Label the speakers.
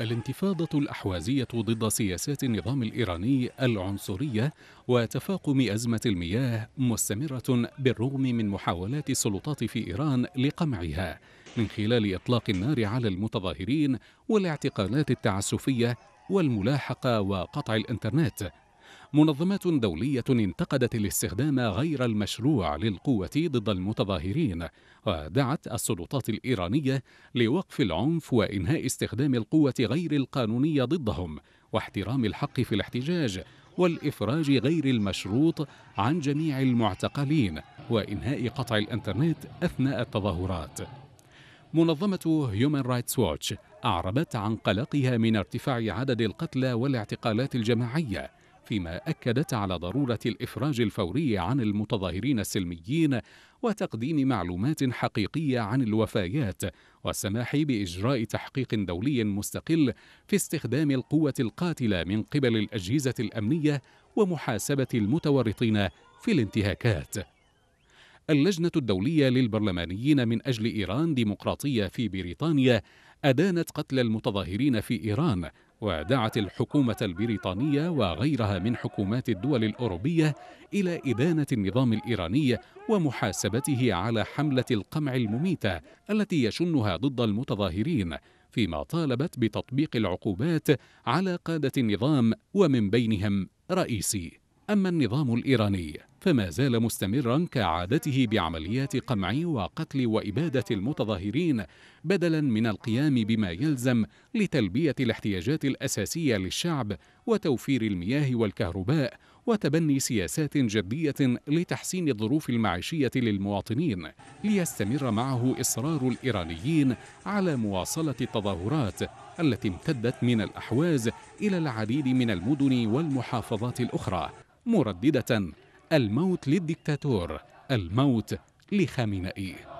Speaker 1: الانتفاضة الأحوازية ضد سياسات النظام الإيراني العنصرية وتفاقم أزمة المياه مستمرة بالرغم من محاولات السلطات في إيران لقمعها من خلال إطلاق النار على المتظاهرين والاعتقالات التعسفية والملاحقة وقطع الإنترنت منظمات دولية انتقدت الاستخدام غير المشروع للقوة ضد المتظاهرين ودعت السلطات الإيرانية لوقف العنف وإنهاء استخدام القوة غير القانونية ضدهم واحترام الحق في الاحتجاج والإفراج غير المشروط عن جميع المعتقلين وإنهاء قطع الإنترنت أثناء التظاهرات منظمة هيومن رايتس ووتش أعربت عن قلقها من ارتفاع عدد القتلى والاعتقالات الجماعية فيما أكدت على ضرورة الإفراج الفوري عن المتظاهرين السلميين وتقديم معلومات حقيقية عن الوفيات والسماح بإجراء تحقيق دولي مستقل في استخدام القوة القاتلة من قبل الأجهزة الأمنية ومحاسبة المتورطين في الانتهاكات. اللجنة الدولية للبرلمانيين من أجل إيران ديمقراطية في بريطانيا أدانت قتل المتظاهرين في إيران ودعت الحكومة البريطانية وغيرها من حكومات الدول الأوروبية إلى إدانة النظام الإيراني ومحاسبته على حملة القمع المميتة التي يشنها ضد المتظاهرين فيما طالبت بتطبيق العقوبات على قادة النظام ومن بينهم رئيسي أما النظام الإيراني فما زال مستمرا كعادته بعمليات قمع وقتل وإبادة المتظاهرين بدلا من القيام بما يلزم لتلبية الاحتياجات الأساسية للشعب وتوفير المياه والكهرباء وتبني سياسات جدية لتحسين الظروف المعيشية للمواطنين ليستمر معه إصرار الإيرانيين على مواصلة التظاهرات التي امتدت من الأحواز إلى العديد من المدن والمحافظات الأخرى مرددة الموت للديكتاتور الموت لخامنئي